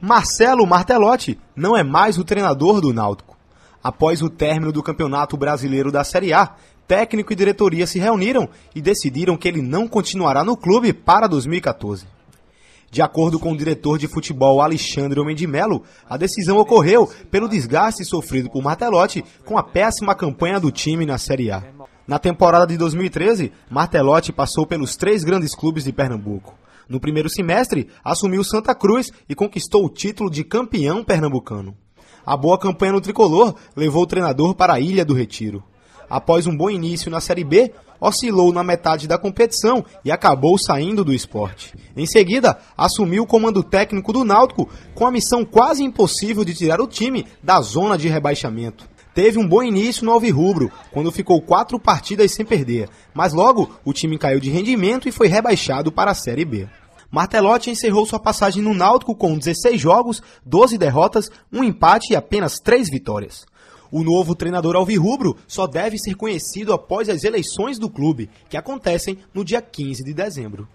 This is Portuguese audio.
Marcelo Martelotti não é mais o treinador do Náutico. Após o término do Campeonato Brasileiro da Série A, técnico e diretoria se reuniram e decidiram que ele não continuará no clube para 2014. De acordo com o diretor de futebol Alexandre Homem a decisão ocorreu pelo desgaste sofrido por Martelotti com a péssima campanha do time na Série A. Na temporada de 2013, Martelotti passou pelos três grandes clubes de Pernambuco. No primeiro semestre, assumiu Santa Cruz e conquistou o título de campeão pernambucano. A boa campanha no tricolor levou o treinador para a Ilha do Retiro. Após um bom início na Série B, oscilou na metade da competição e acabou saindo do esporte. Em seguida, assumiu o comando técnico do Náutico com a missão quase impossível de tirar o time da zona de rebaixamento teve um bom início no Alvirrubro, quando ficou quatro partidas sem perder, mas logo o time caiu de rendimento e foi rebaixado para a Série B. Martelotti encerrou sua passagem no Náutico com 16 jogos, 12 derrotas, um empate e apenas 3 vitórias. O novo treinador alvirrubro só deve ser conhecido após as eleições do clube, que acontecem no dia 15 de dezembro.